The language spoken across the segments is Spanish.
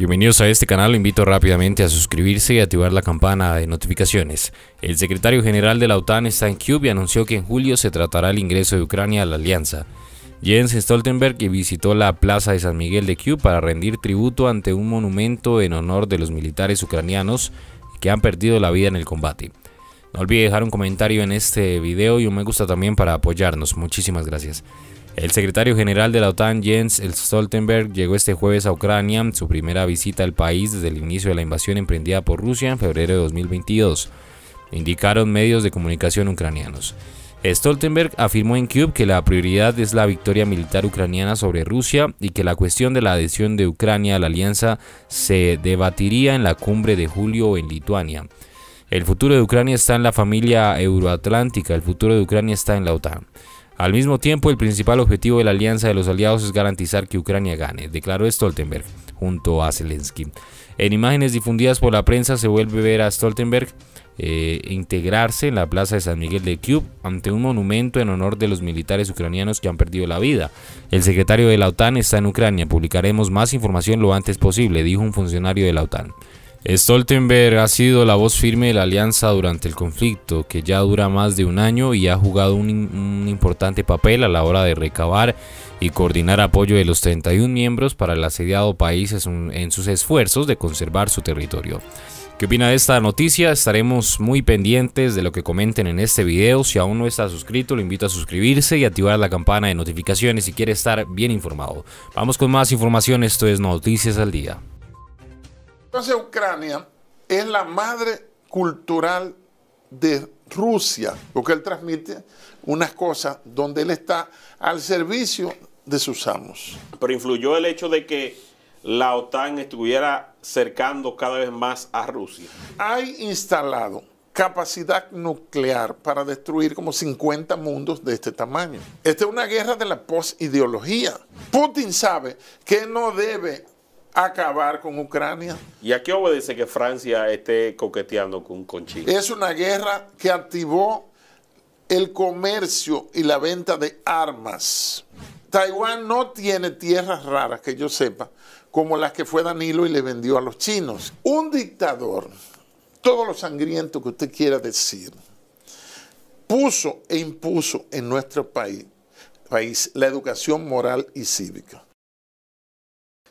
Bienvenidos a este canal, lo invito rápidamente a suscribirse y activar la campana de notificaciones. El secretario general de la OTAN, está en Stan y anunció que en julio se tratará el ingreso de Ucrania a la alianza. Jens Stoltenberg visitó la plaza de San Miguel de Cube para rendir tributo ante un monumento en honor de los militares ucranianos que han perdido la vida en el combate. No olvide dejar un comentario en este video y un me gusta también para apoyarnos. Muchísimas gracias. El secretario general de la OTAN, Jens Stoltenberg, llegó este jueves a Ucrania, su primera visita al país desde el inicio de la invasión emprendida por Rusia en febrero de 2022, indicaron medios de comunicación ucranianos. Stoltenberg afirmó en Kiev que la prioridad es la victoria militar ucraniana sobre Rusia y que la cuestión de la adhesión de Ucrania a la alianza se debatiría en la cumbre de julio en Lituania. El futuro de Ucrania está en la familia euroatlántica, el futuro de Ucrania está en la OTAN. Al mismo tiempo, el principal objetivo de la alianza de los aliados es garantizar que Ucrania gane, declaró Stoltenberg junto a Zelensky. En imágenes difundidas por la prensa se vuelve a ver a Stoltenberg eh, integrarse en la plaza de San Miguel de Kiev ante un monumento en honor de los militares ucranianos que han perdido la vida. El secretario de la OTAN está en Ucrania, publicaremos más información lo antes posible, dijo un funcionario de la OTAN. Stoltenberg ha sido la voz firme de la alianza durante el conflicto, que ya dura más de un año y ha jugado un, importante papel a la hora de recabar y coordinar apoyo de los 31 miembros para el asediado país en sus esfuerzos de conservar su territorio. ¿Qué opina de esta noticia? Estaremos muy pendientes de lo que comenten en este video. Si aún no está suscrito, lo invito a suscribirse y activar la campana de notificaciones si quiere estar bien informado. Vamos con más información, esto es Noticias al Día. Entonces Ucrania es la madre cultural de Rusia, porque él transmite unas cosas donde él está al servicio de sus amos. Pero influyó el hecho de que la OTAN estuviera cercando cada vez más a Rusia. Hay instalado capacidad nuclear para destruir como 50 mundos de este tamaño. Esta es una guerra de la posideología. Putin sabe que no debe acabar con Ucrania. ¿Y a qué obedece que Francia esté coqueteando con, con China? Es una guerra que activó el comercio y la venta de armas. Taiwán no tiene tierras raras, que yo sepa, como las que fue Danilo y le vendió a los chinos. Un dictador, todo lo sangriento que usted quiera decir, puso e impuso en nuestro país, país la educación moral y cívica.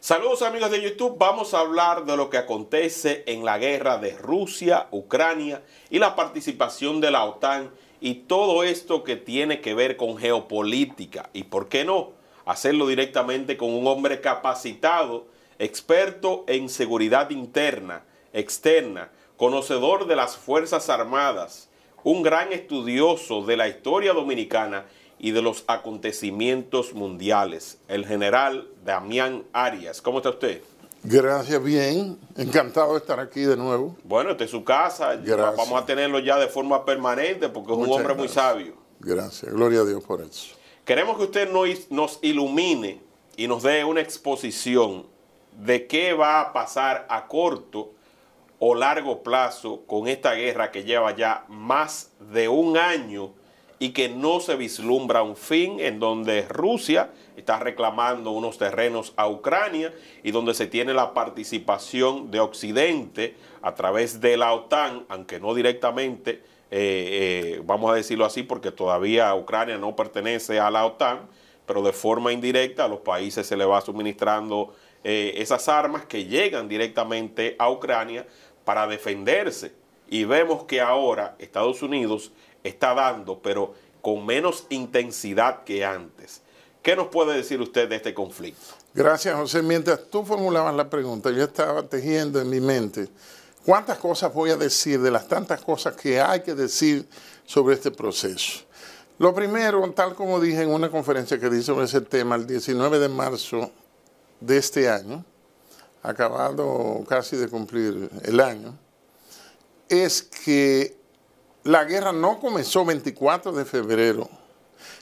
Saludos amigos de YouTube, vamos a hablar de lo que acontece en la guerra de Rusia, Ucrania y la participación de la OTAN y todo esto que tiene que ver con geopolítica y por qué no hacerlo directamente con un hombre capacitado, experto en seguridad interna, externa, conocedor de las Fuerzas Armadas, un gran estudioso de la historia dominicana y de los acontecimientos mundiales, el general Damián Arias. ¿Cómo está usted? Gracias, bien. Encantado de estar aquí de nuevo. Bueno, esta es su casa. Vamos a tenerlo ya de forma permanente porque es un hombre muy sabio. Gracias, gloria a Dios por eso. Queremos que usted nos ilumine y nos dé una exposición de qué va a pasar a corto o largo plazo con esta guerra que lleva ya más de un año y que no se vislumbra un fin en donde Rusia está reclamando unos terrenos a Ucrania y donde se tiene la participación de Occidente a través de la OTAN, aunque no directamente, eh, eh, vamos a decirlo así, porque todavía Ucrania no pertenece a la OTAN, pero de forma indirecta a los países se le va suministrando eh, esas armas que llegan directamente a Ucrania para defenderse. Y vemos que ahora Estados Unidos está dando, pero con menos intensidad que antes. ¿Qué nos puede decir usted de este conflicto? Gracias, José. Mientras tú formulabas la pregunta, yo estaba tejiendo en mi mente cuántas cosas voy a decir de las tantas cosas que hay que decir sobre este proceso. Lo primero, tal como dije en una conferencia que di sobre ese tema el 19 de marzo de este año, acabado casi de cumplir el año, es que la guerra no comenzó 24 de febrero,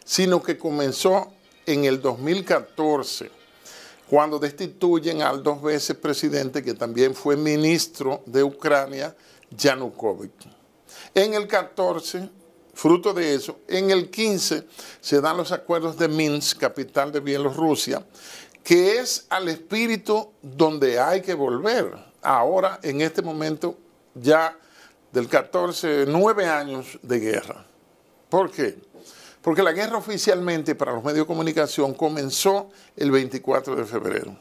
sino que comenzó en el 2014, cuando destituyen al dos veces presidente, que también fue ministro de Ucrania, Yanukovych. En el 14, fruto de eso, en el 15 se dan los acuerdos de Minsk, capital de Bielorrusia, que es al espíritu donde hay que volver. Ahora, en este momento, ya del 14, nueve años de guerra. ¿Por qué? Porque la guerra oficialmente para los medios de comunicación comenzó el 24 de febrero.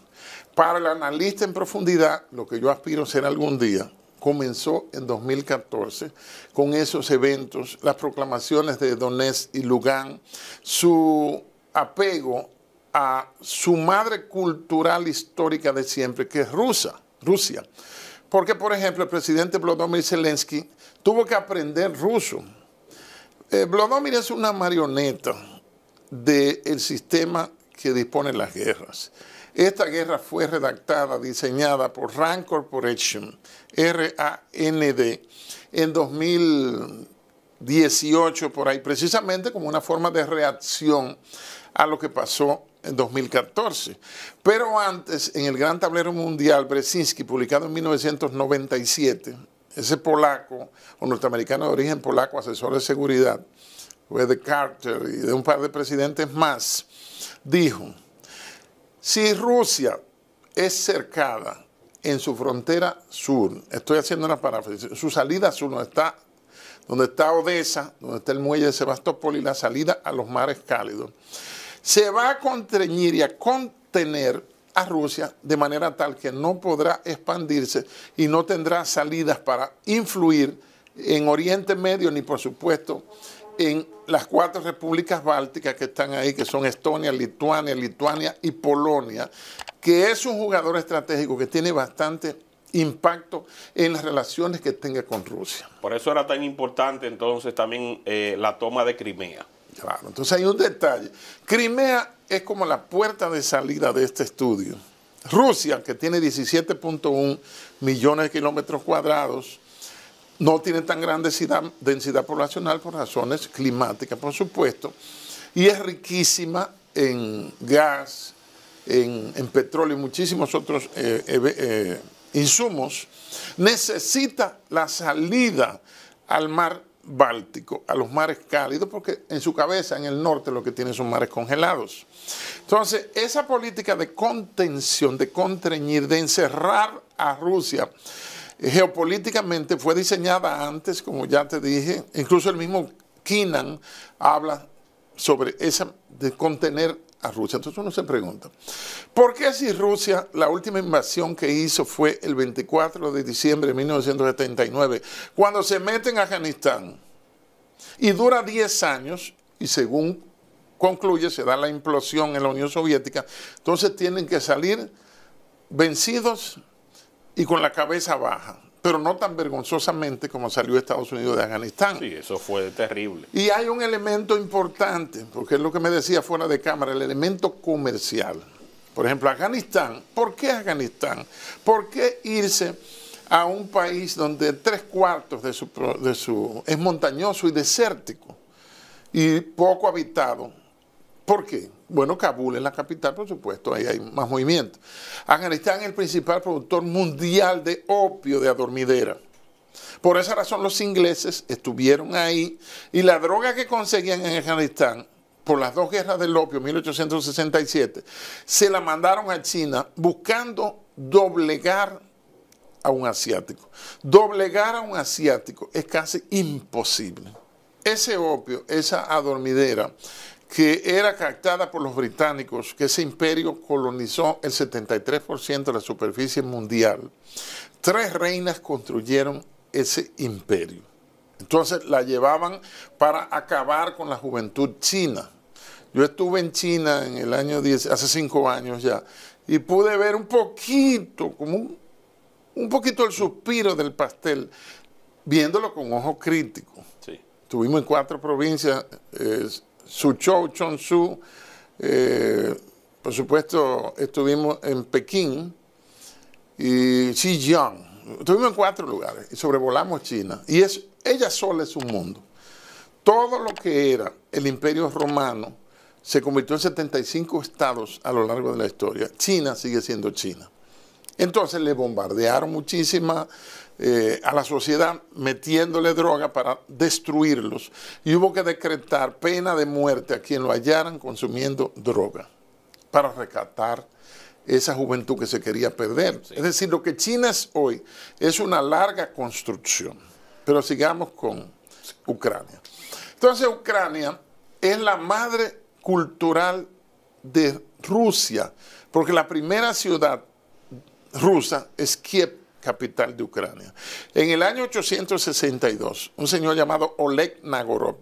Para el analista en profundidad, lo que yo aspiro a ser algún día, comenzó en 2014 con esos eventos, las proclamaciones de Donetsk y Lugán, su apego a su madre cultural histórica de siempre, que es rusa, Rusia. Porque, por ejemplo, el presidente Vladimir Zelensky tuvo que aprender ruso. Eh, es una marioneta del sistema que dispone las guerras. Esta guerra fue redactada, diseñada por RAND Corporation, R-A-N-D, en 2018, por ahí, precisamente como una forma de reacción a lo que pasó en 2014. Pero antes, en el Gran Tablero Mundial, Bresinski publicado en 1997, ese polaco o norteamericano de origen polaco, asesor de seguridad, fue de Carter y de un par de presidentes más, dijo, si Rusia es cercada en su frontera sur, estoy haciendo una paráfrasis, su salida sur no está donde está Odessa, donde está el muelle de Sebastopol y la salida a los mares cálidos se va a contrañir y a contener a Rusia de manera tal que no podrá expandirse y no tendrá salidas para influir en Oriente Medio ni por supuesto en las cuatro repúblicas bálticas que están ahí, que son Estonia, Lituania, Lituania y Polonia, que es un jugador estratégico que tiene bastante impacto en las relaciones que tenga con Rusia. Por eso era tan importante entonces también eh, la toma de Crimea. Claro, entonces hay un detalle. Crimea es como la puerta de salida de este estudio. Rusia, que tiene 17.1 millones de kilómetros cuadrados, no tiene tan gran densidad, poblacional por razones climáticas, por supuesto, y es riquísima en gas, en, petróleo y muchísimos otros eh, eh, eh, insumos. Necesita la salida al mar Báltico a los mares cálidos, porque en su cabeza, en el norte, lo que tiene son mares congelados. Entonces, esa política de contención, de contrañir, de encerrar a Rusia eh, geopolíticamente fue diseñada antes, como ya te dije, incluso el mismo Kinan habla sobre esa de contener a Rusia. Entonces uno se pregunta, ¿por qué si Rusia, la última invasión que hizo fue el 24 de diciembre de 1979, cuando se mete en Afganistán y dura 10 años y según concluye se da la implosión en la Unión Soviética, entonces tienen que salir vencidos y con la cabeza baja? pero no tan vergonzosamente como salió Estados Unidos de Afganistán. Sí, eso fue terrible. Y hay un elemento importante, porque es lo que me decía fuera de cámara, el elemento comercial. Por ejemplo, Afganistán. ¿Por qué Afganistán? ¿Por qué irse a un país donde tres cuartos de su, de su es montañoso y desértico y poco habitado? ¿Por qué? Bueno, Kabul es la capital, por supuesto, ahí hay más movimiento. Afganistán es el principal productor mundial de opio de adormidera. Por esa razón los ingleses estuvieron ahí y la droga que conseguían en Afganistán por las dos guerras del opio, 1867, se la mandaron a China buscando doblegar a un asiático. Doblegar a un asiático es casi imposible. Ese opio, esa adormidera, que era captada por los británicos, que ese imperio colonizó el 73% de la superficie mundial, tres reinas construyeron ese imperio. Entonces la llevaban para acabar con la juventud china. Yo estuve en China en el año hace cinco años ya, y pude ver un poquito, como un, poquito el suspiro del pastel, viéndolo con ojo crítico. Estuvimos en cuatro provincias, eh, su Chou eh, por supuesto, estuvimos en Pekín y Xinjiang. Estuvimos en cuatro lugares y sobrevolamos China. Y es, ella sola es un mundo. Todo lo que era el imperio romano se convirtió en 75 estados a lo largo de la historia. China sigue siendo China. Entonces le bombardearon muchísimas eh, a la sociedad metiéndole droga para destruirlos. Y hubo que decretar pena de muerte a quien lo hallaran consumiendo droga para rescatar esa juventud que se quería perder. Es decir, lo que China es hoy es una larga construcción. Pero sigamos con Ucrania. Entonces Ucrania es la madre cultural de Rusia, porque la primera ciudad rusa es Kiev capital de Ucrania. En el año 862, un señor llamado Oleg Nagorov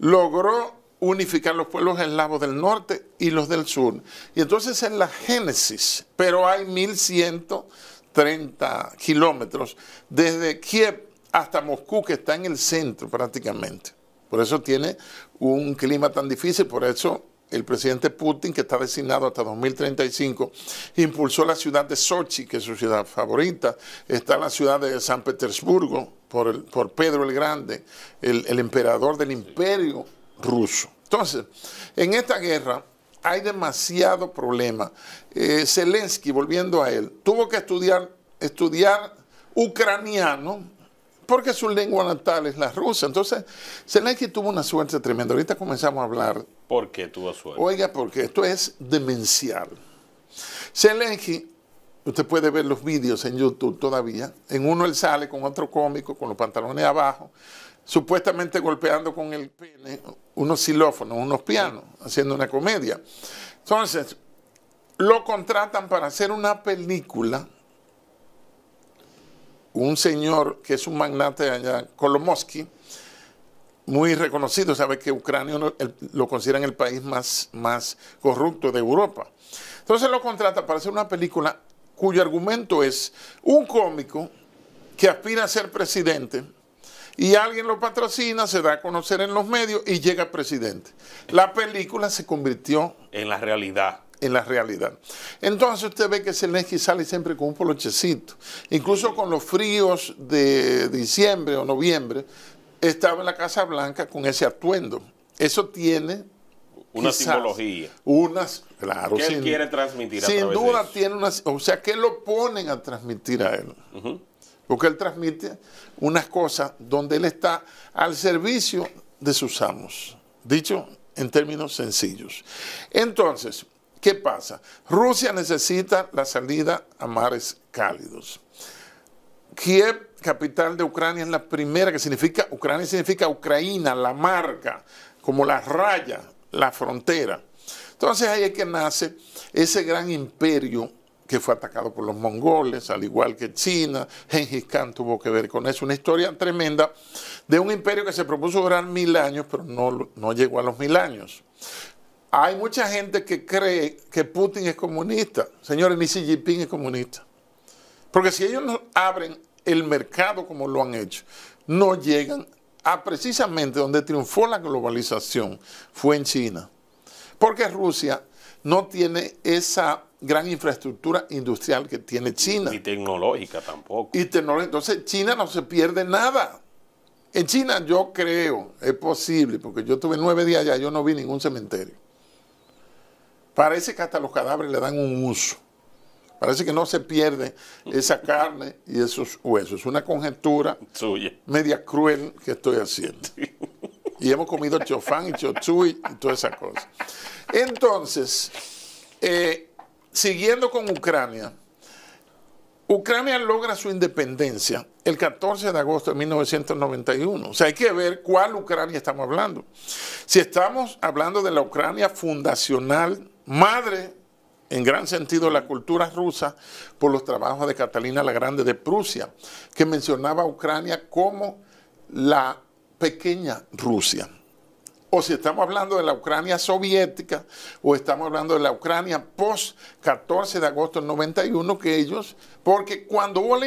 logró unificar los pueblos eslavos del norte y los del sur. Y entonces en la Génesis, pero hay 1130 kilómetros desde Kiev hasta Moscú, que está en el centro prácticamente. Por eso tiene un clima tan difícil, por eso el presidente Putin, que está designado hasta 2035, impulsó la ciudad de Sochi, que es su ciudad favorita, está la ciudad de San Petersburgo, por, por Pedro el Grande, el, emperador del imperio ruso. Entonces, en esta guerra hay demasiado problema. Eh, Zelensky, volviendo a él, tuvo que estudiar, estudiar ucraniano porque su lengua natal es la rusa. Entonces, Zelensky tuvo una suerte tremenda. Ahorita comenzamos a hablar ¿Por tuvo suerte? Oiga, porque esto es demencial. Zelensky, usted puede ver los vídeos en YouTube todavía. En uno él sale con otro cómico, con los pantalones abajo, supuestamente golpeando con el pene unos xilófonos, unos pianos, haciendo una comedia. Entonces, lo contratan para hacer una película. Un señor que es un magnate allá, Kolomowski, muy reconocido, sabe que Ucrania lo, consideran el país más, más corrupto de Europa. Entonces lo contrata para hacer una película cuyo argumento es un cómico que aspira a ser presidente y alguien lo patrocina, se da a conocer en los medios y llega presidente. La película se convirtió en la realidad. En la realidad. Entonces usted ve que Zelensky sale siempre con un polochecito. Incluso con los fríos de diciembre o noviembre, estaba en la Casa Blanca con ese atuendo. Eso tiene una simbología. Unas, claro. Que quiere transmitir a Sin duda tiene una o sea, ¿qué lo ponen a transmitir a él. Porque él transmite unas cosas donde él está al servicio de sus amos. Dicho en términos sencillos. Entonces, ¿qué pasa? Rusia necesita la salida a mares cálidos. Kiev, capital de Ucrania, es la primera que significa, Ucrania significa Ucrania, la marca, como la raya, la frontera. Entonces ahí es que nace ese gran imperio que fue atacado por los mongoles, al igual que China, Genghis Khan tuvo que ver con eso. Una historia tremenda de un imperio que se propuso durar mil años, pero no, no llegó a los mil años. Hay mucha gente que cree que Putin es comunista. Señores, ni Xi Jinping es comunista. Porque si ellos no abren el mercado como lo han hecho, no llegan a precisamente donde triunfó la globalización, fue en China. Porque Rusia no tiene esa gran infraestructura industrial que tiene China. Y tecnológica tampoco. Y Entonces China no se pierde nada. En China yo creo, es posible, porque yo estuve nueve días allá, yo no vi ningún cementerio. Parece que hasta los cadáveres le dan un uso. Parece que no se pierde esa carne y esos huesos. Es una conjetura Suya. media cruel que estoy haciendo. Y hemos comido chofán y chochuy y todas esas cosas. Entonces, eh, siguiendo con Ucrania, Ucrania logra su independencia el 14 de agosto de 1991. O sea, hay que ver cuál Ucrania estamos hablando. Si estamos hablando de la Ucrania fundacional, madre en gran sentido la cultura rusa por los trabajos de Catalina la Grande de Prusia, que mencionaba a Ucrania como la pequeña Rusia. O si estamos hablando de la Ucrania soviética o estamos hablando de la Ucrania post 14 de agosto del 91, que ellos, porque cuando hubo la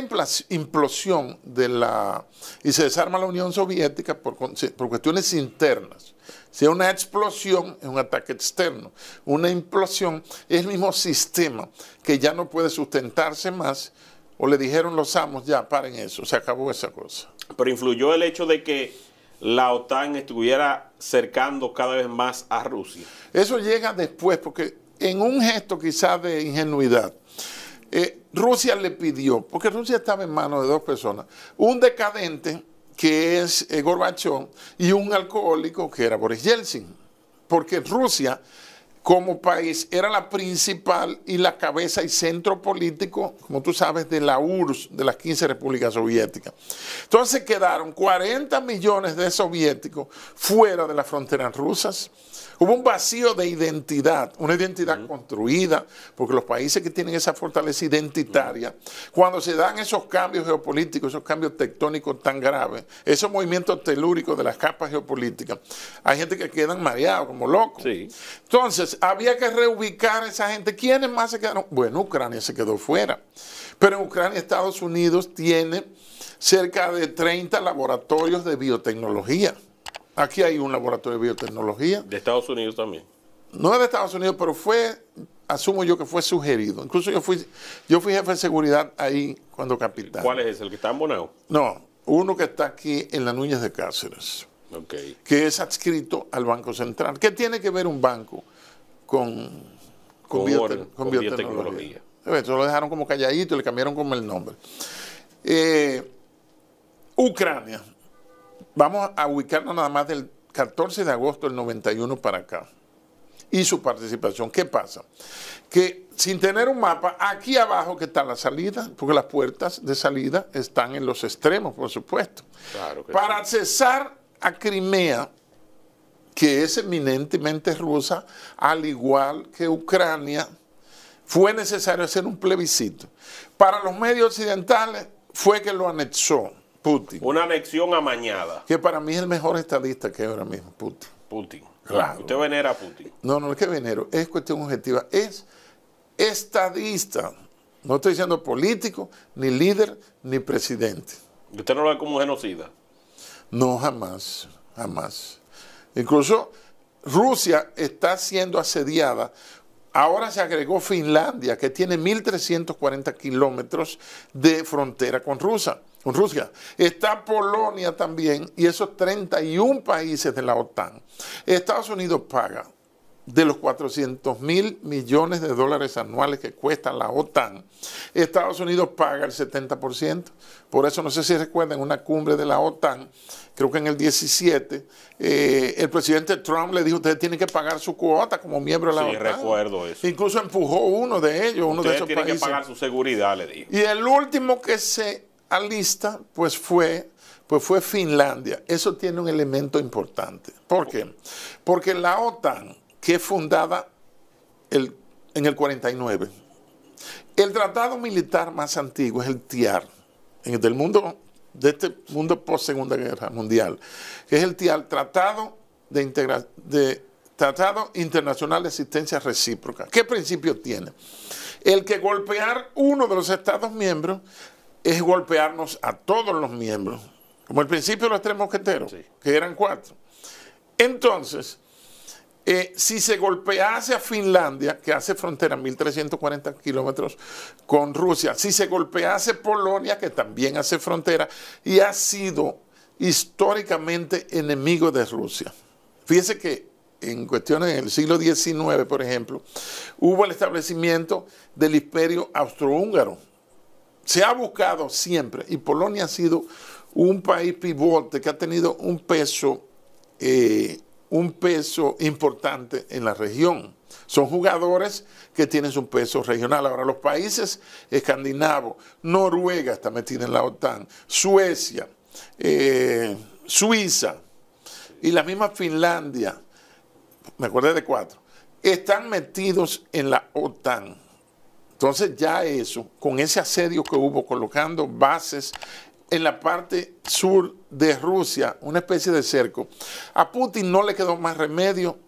implosión de la, y se desarma la Unión Soviética por cuestiones internas, si una explosión es un ataque externo. Una implosión es el mismo sistema que ya no puede sustentarse más o le dijeron los amos, ya, paren eso, se acabó esa cosa. Pero influyó el hecho de que la OTAN estuviera cercando cada vez más a Rusia. Eso llega después, porque en un gesto quizás de ingenuidad, eh, Rusia le pidió, porque Rusia estaba en manos de dos personas, un decadente que es eh, Gorbachov y un alcohólico que era Boris Yeltsin. Porque Rusia, como país, era la principal y la cabeza y centro político, como tú sabes, de la URSS, de las 15 repúblicas soviéticas. Entonces quedaron 40 millones de soviéticos fuera de las fronteras rusas. Hubo un vacío de identidad, una identidad construida, porque los países que tienen esa fortaleza identitaria, cuando se dan esos cambios geopolíticos, esos cambios tectónicos tan graves, esos movimientos telúricos de las capas geopolíticas, hay gente que quedan mareados, como loco. Entonces, había que reubicar a esa gente. ¿Quiénes más se quedaron? Bueno, Ucrania se quedó fuera. Pero en Ucrania, Estados Unidos tiene cerca de 30 laboratorios de biotecnología. Aquí hay un laboratorio de biotecnología. De Estados Unidos también. No es de Estados Unidos, pero fue, asumo yo que fue sugerido. Incluso yo fui, yo fui jefe de seguridad ahí cuando capital. ¿Cuál es ese? ¿El que está en Bonao? No, uno que está aquí en la Núñez de Cáceres. Ok. Que es adscrito al Banco Central. ¿Qué tiene que ver un banco con, biotecnología? Eh, eso lo dejaron como calladito y le cambiaron como el nombre. Eh, Ucrania vamos a ubicarnos nada más del 14 de agosto del 91 para acá y su participación. ¿Qué pasa? Que sin tener un mapa, aquí abajo que está la salida, porque las puertas de salida están en los extremos, por supuesto. para accesar a Crimea, que es eminentemente rusa, al igual que Ucrania, fue necesario hacer un plebiscito. Para los medios occidentales fue que lo anexó. Putin. Una anexión amañada. Que para mí es el mejor estadista que hay ahora mismo, Putin. Putin. Claro. Usted venera a Putin. No, no es que venero, es cuestión objetiva. Es estadista. No estoy diciendo político, ni líder, ni presidente. ¿Usted no lo ve como genocida? No, jamás, jamás. Incluso Rusia está siendo asediada. Ahora se agregó Finlandia, que tiene 1.340 kilómetros de frontera con Rusia con Rusia. Está Polonia también y esos 31 países de la OTAN. Estados Unidos paga de los 400 mil millones de dólares anuales que cuesta la OTAN. Estados Unidos paga el 70%. Por eso no sé si recuerdan una cumbre de la OTAN, creo que en el 17, eh, el presidente Trump le dijo, ustedes tienen que pagar su cuota como miembro de la OTAN. Sí, recuerdo eso. Incluso empujó uno de ellos, uno de esos tienen que pagar su seguridad, le dijo. Y el último que se alista, pues fue, pues fue Finlandia. Eso tiene un elemento importante. ¿Por qué? Porque la OTAN, que es fundada el, en el 49, el tratado militar más antiguo es el TIAR, en el del mundo, de este mundo post Segunda Guerra Mundial, que es el TIAR, Tratado de, de Tratado Internacional de Asistencia Recíproca. ¿Qué principio tiene? El que golpear uno de los Estados miembros es golpearnos a todos los miembros, como el principio los tres mosqueteros, que eran cuatro. Entonces, eh, si se golpease a Finlandia, que hace frontera 1.340 kilómetros con Rusia, si se golpease Polonia, que también hace frontera y ha sido históricamente enemigo de Rusia. Fíjese que en cuestiones del siglo XIX, por ejemplo, hubo el establecimiento del imperio austrohúngaro se ha buscado siempre, y Polonia ha sido un país pivote que ha tenido un peso, eh, un peso importante en la región. Son jugadores que tienen su peso regional. Ahora, los países escandinavos, Noruega está metida en la OTAN, Suecia, eh, Suiza y la misma Finlandia, me acuerdo de cuatro, están metidos en la OTAN. Entonces ya eso, con ese asedio que hubo colocando bases en la parte sur de Rusia, una especie de cerco, a Putin no le quedó más remedio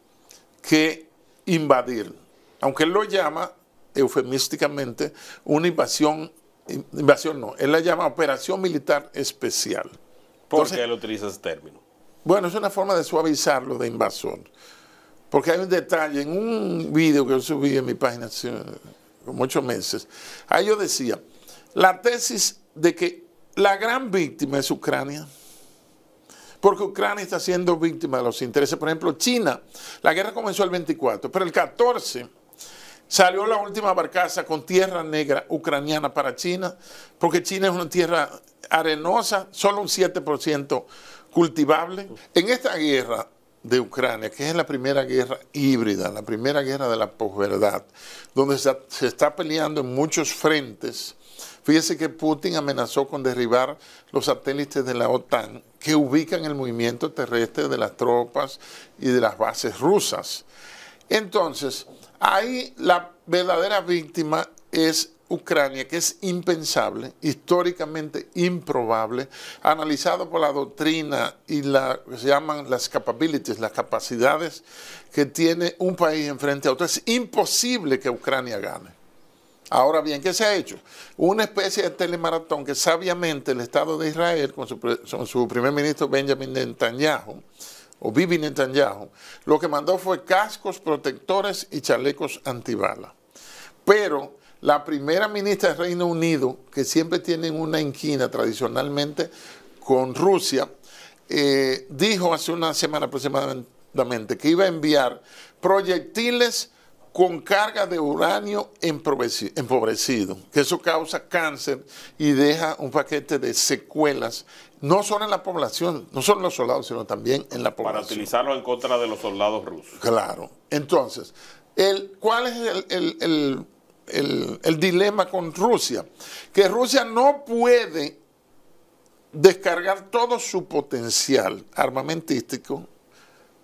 que invadir, aunque él lo llama eufemísticamente una invasión, invasión no, él la llama operación militar especial. ¿Por qué él utiliza ese término? Bueno, es una forma de suavizarlo de invasión. porque hay un detalle en un video que yo subí en mi página muchos meses, ahí yo decía, la tesis de que la gran víctima es Ucrania. Porque Ucrania está siendo víctima de los intereses. Por ejemplo, China, la guerra comenzó el 24, pero el 14 salió la última barcaza con tierra negra ucraniana para China, porque China es una tierra arenosa, solo un 7% cultivable. En esta guerra, de Ucrania, que es la primera guerra híbrida, la primera guerra de la posverdad, donde se, se está peleando en muchos frentes. Fíjese que Putin amenazó con derribar los satélites de la OTAN que ubican el movimiento terrestre de las tropas y de las bases rusas. Entonces, ahí la verdadera víctima es Ucrania, que es impensable, históricamente improbable, analizado por la doctrina y la se llaman las capabilities, las capacidades que tiene un país enfrente a otro. Es imposible que Ucrania gane. Ahora bien, ¿qué se ha hecho? Una especie de telemaratón que sabiamente el Estado de Israel, con su, primer ministro Benjamin Netanyahu, o Bibi Netanyahu, lo que mandó fue cascos protectores y chalecos antibala, Pero la primera ministra del Reino Unido, que siempre tiene una inquina tradicionalmente con Rusia, eh, dijo hace una semana aproximadamente que iba a enviar proyectiles con carga de uranio empobrecido, que eso causa cáncer y deja un paquete de secuelas, no solo en la población, no solo en los soldados, sino también en la población. Para utilizarlo en contra de los soldados rusos. Claro. Entonces, el, ¿cuál es el el, dilema con Rusia, que Rusia no puede descargar todo su potencial armamentístico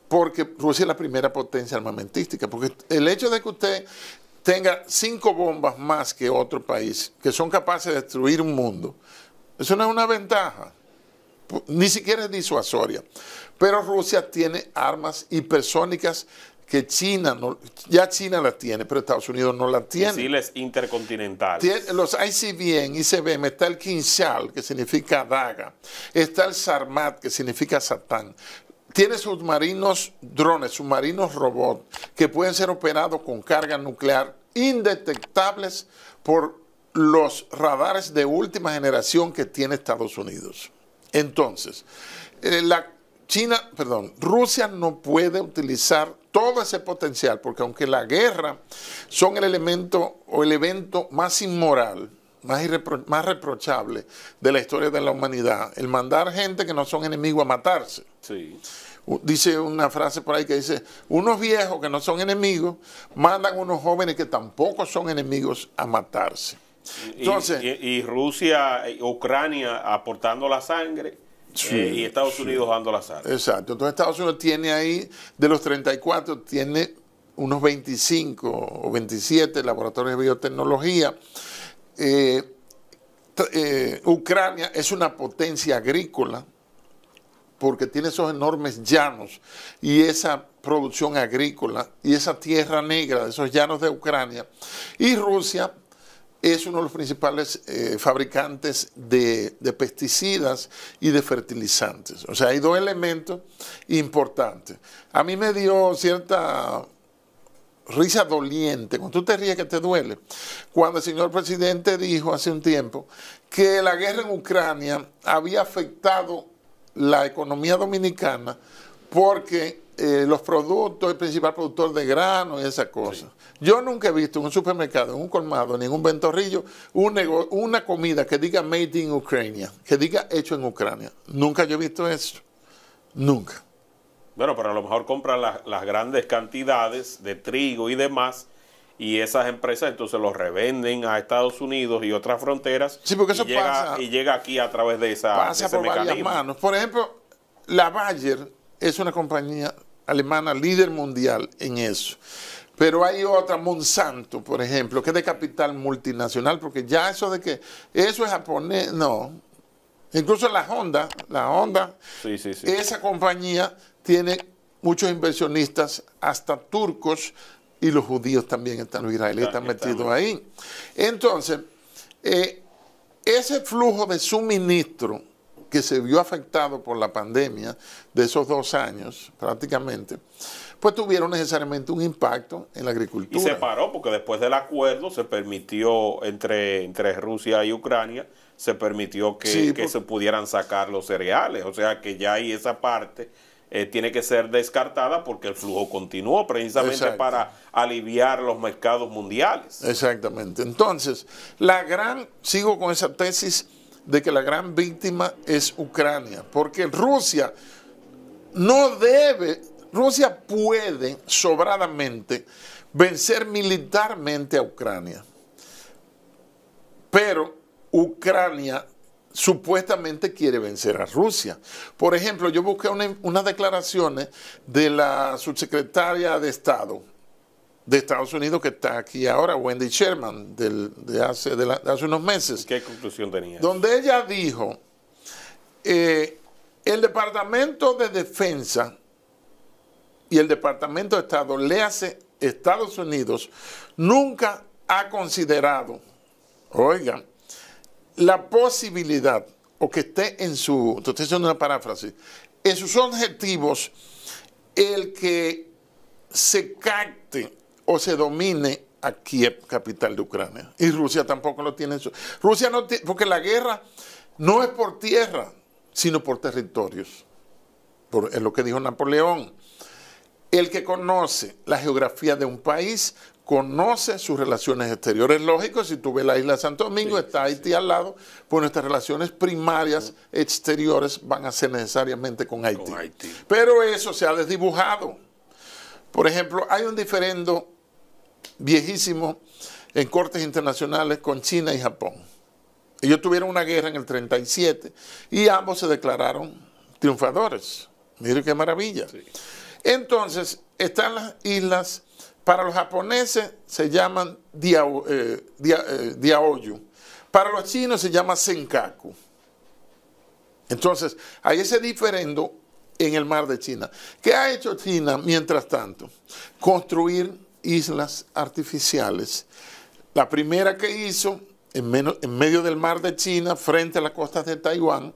porque Rusia es la primera potencia armamentística, porque el hecho de que usted tenga cinco bombas más que otro país, que son capaces de destruir un mundo, eso no es una ventaja, ni siquiera es disuasoria. Pero Rusia tiene armas hipersónicas que China, no, ya China las tiene, pero Estados Unidos no la tiene. Misiles intercontinentales. los ICBM, ICBM, está el Kinshal, que significa daga, está el Sarmat, que significa Satán. Tiene submarinos drones, submarinos robots, que pueden ser operados con carga nuclear indetectables por los radares de última generación que tiene Estados Unidos. Entonces, eh, la China, perdón, Rusia no puede utilizar todo ese potencial, porque aunque la guerra son el elemento o el evento más inmoral, más, más reprochable de la historia de la humanidad, el mandar gente que no son enemigos a matarse. Dice una frase por ahí que dice, unos viejos que no son enemigos mandan unos jóvenes que tampoco son enemigos a matarse. Entonces, y Rusia, eh, Ucrania aportando la sangre Sí, eh, y Estados Unidos dando la sal. Exacto. Entonces Estados Unidos tiene ahí, de los 34, tiene unos 25 o 27 laboratorios de biotecnología. Eh, eh, Ucrania es una potencia agrícola porque tiene esos enormes llanos y esa producción agrícola y esa tierra negra de esos llanos de Ucrania. Y Rusia es uno de los principales eh, fabricantes de, de, pesticidas y de fertilizantes. O sea, hay dos elementos importantes. A mí me dio cierta risa doliente, cuando tú te ríes que te duele, cuando el señor presidente dijo hace un tiempo que la guerra en Ucrania había afectado la economía dominicana porque eh, los productos, el principal productor de grano y esas cosas. Yo nunca he visto en un supermercado, en un colmado, ni en un ventorrillo, una comida que diga made in Ucrania, que diga hecho en Ucrania. Nunca yo he visto eso. Nunca. Bueno, pero a lo mejor compran las grandes cantidades de trigo y demás. Y esas empresas entonces los revenden a Estados Unidos y otras fronteras. Sí, porque eso y pasa. Y llega aquí a través de esa. Pasa por manos. Por ejemplo, la Bayer es una compañía alemana líder mundial en eso. Pero hay otra, Monsanto, por ejemplo, que es de capital multinacional, porque ya eso de que eso es japonés, no. Incluso la Honda, la Honda, esa compañía tiene muchos inversionistas, hasta turcos, y los judíos también están, en Israel, están metidos ahí. Entonces, eh, ese flujo de suministro que se vio afectado por la pandemia de esos dos años prácticamente, pues tuvieron necesariamente un impacto en la agricultura. Y se paró porque después del acuerdo se permitió entre, entre Rusia y Ucrania, se permitió que, se pudieran sacar los cereales, o sea que ya ahí esa parte... Eh, tiene que ser descartada porque el flujo continuó precisamente para aliviar los mercados mundiales. Exactamente. Entonces, la gran, sigo con esa tesis, de que la gran víctima es Ucrania, porque Rusia no debe, Rusia puede sobradamente vencer militarmente a Ucrania, pero Ucrania supuestamente quiere vencer a Rusia. Por ejemplo, yo busqué unas declaraciones de la subsecretaria de Estado, de Estados Unidos que está aquí ahora, Wendy Sherman, de, hace, hace unos meses. ¿Qué conclusión tenía? Donde ella dijo, eh, el Departamento de Defensa y el Departamento de Estado, le hace Estados Unidos, nunca ha considerado, oiga la posibilidad, o que esté en su, te estoy haciendo una paráfrasis, en sus objetivos, el que se capte o se domine aquí, capital de Ucrania. Y Rusia tampoco lo tiene. Rusia no tiene, porque la guerra no es por tierra, sino por territorios. es lo que dijo Napoleón. El que conoce la geografía de un país conoce sus relaciones exteriores. Lógico, si tú ves la isla de Santo Domingo, está Haití al lado, pues nuestras relaciones primarias exteriores van a ser necesariamente con Haití. Pero eso se ha desdibujado. Por ejemplo, hay un diferendo viejísimo en cortes internacionales con China y Japón. Ellos tuvieron una guerra en el 37 y ambos se declararon triunfadores. Mire qué maravilla. Entonces, están las islas, para los japoneses se llaman eh, eh, Diaoyu, para los chinos se llama Senkaku. Entonces, hay ese diferendo en el mar de China. ¿Qué ha hecho China mientras tanto? Construir islas artificiales. La primera que hizo en, medio del mar de China, frente a las costas de Taiwán,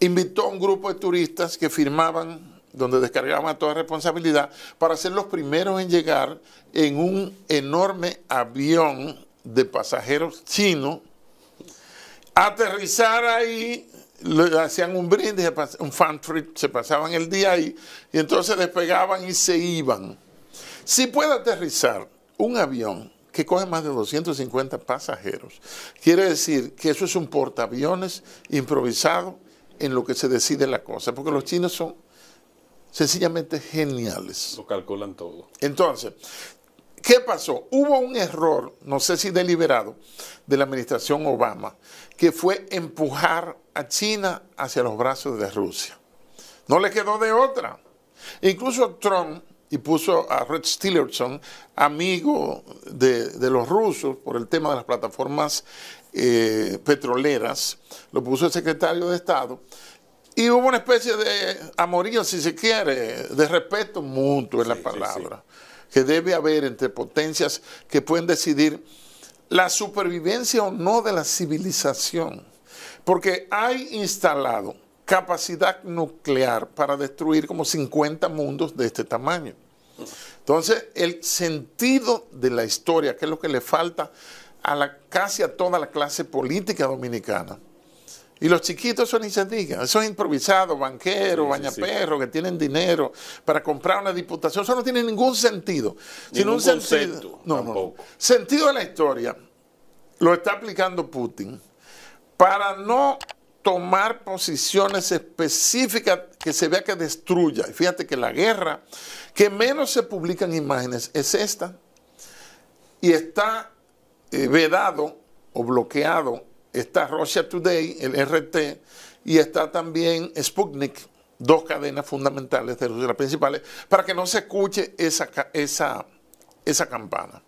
invitó a un grupo de turistas que firmaban, donde descargaban toda responsabilidad, para ser los primeros en llegar en un enorme avión de pasajeros chinos, aterrizar ahí, le hacían un brindis, un fan trip, se pasaban el día ahí, y entonces despegaban y se iban. Si puede aterrizar un avión que coge más de 250 pasajeros, quiere decir que eso es un portaaviones improvisado en lo que se decide la cosa, porque los chinos son sencillamente geniales. Lo calculan todo. Entonces, ¿Qué pasó? Hubo un error, no sé si deliberado, de la administración Obama, que fue empujar a China hacia los brazos de Rusia. No le quedó de otra. Incluso Trump y puso a Red Stillerson, amigo de, los rusos por el tema de las plataformas eh, petroleras, lo puso el secretario de Estado. Y hubo una especie de amorío, si se quiere, de respeto mutuo en la palabra, que debe haber entre potencias que pueden decidir la supervivencia o no de la civilización. Porque hay instalado capacidad nuclear para destruir como 50 mundos de este tamaño. Entonces, el sentido de la historia, que es lo que le falta a la, casi a toda la clase política dominicana. Y los chiquitos, son ni son improvisados, banqueros, bañaperros, que tienen dinero para comprar una diputación. Eso no tiene ningún sentido. Sino un sentido. No, no. Sentido de la historia lo está aplicando Putin para no tomar posiciones específicas que se vea que destruya. Y fíjate que la guerra que menos se publican imágenes es esta. Y está eh, vedado o bloqueado, está Russia Today, el RT, y está también Sputnik, dos cadenas fundamentales de Rusia, las principales, para que no se escuche esa, esa, esa campana.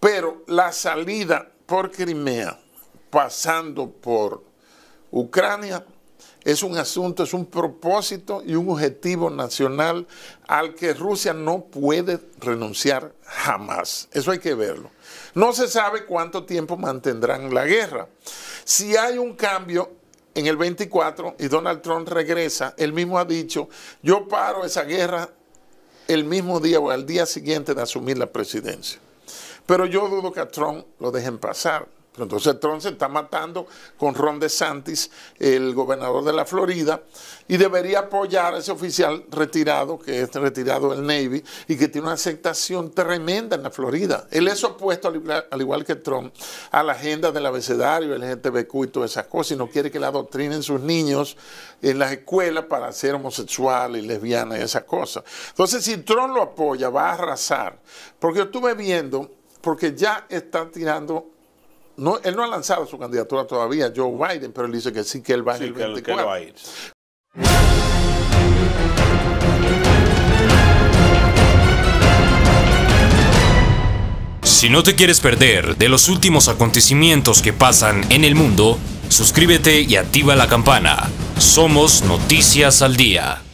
Pero la salida por Crimea, pasando por Ucrania es un asunto, es un propósito y un objetivo nacional al que Rusia no puede renunciar jamás. Eso hay que verlo. No se sabe cuánto tiempo mantendrán la guerra. Si hay un cambio en el 24 y Donald Trump regresa, él mismo ha dicho, yo paro esa guerra el mismo día o al día siguiente de asumir la presidencia. Pero yo dudo que a Trump lo dejen pasar. Pero entonces Trump se está matando con Ron DeSantis, el gobernador de la Florida, y debería apoyar a ese oficial retirado, que es retirado del Navy, y que tiene una aceptación tremenda en la Florida. Él es opuesto, al igual, que Trump, a la agenda del abecedario, el LGTBQ y todas esas cosas, y no quiere que la adoctrinen sus niños en las escuelas para ser homosexual y lesbiana y esas cosas. Entonces, si Trump lo apoya, va a arrasar. Porque yo estuve viendo, porque ya están tirando él no ha lanzado su candidatura todavía, Joe Biden, pero él dice que sí que él va Que él va a ir. Si no te quieres perder de los últimos acontecimientos que pasan en el mundo, suscríbete y activa la campana. Somos Noticias al Día.